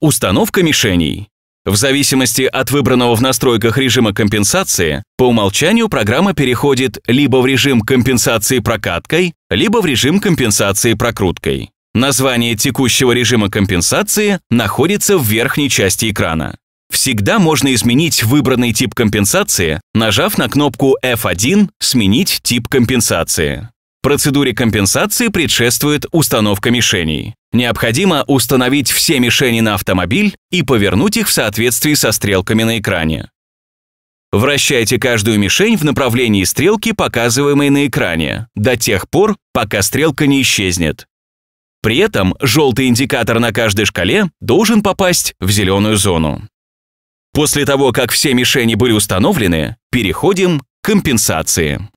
Установка мишеней. В зависимости от выбранного в настройках режима компенсации, по умолчанию программа переходит либо в режим компенсации прокаткой, либо в режим компенсации прокруткой. Название текущего режима компенсации находится в верхней части экрана. Всегда можно изменить выбранный тип компенсации, нажав на кнопку F1 «Сменить тип компенсации». Процедуре компенсации предшествует установка мишеней. Необходимо установить все мишени на автомобиль и повернуть их в соответствии со стрелками на экране. Вращайте каждую мишень в направлении стрелки, показываемой на экране, до тех пор, пока стрелка не исчезнет. При этом желтый индикатор на каждой шкале должен попасть в зеленую зону. После того, как все мишени были установлены, переходим к компенсации.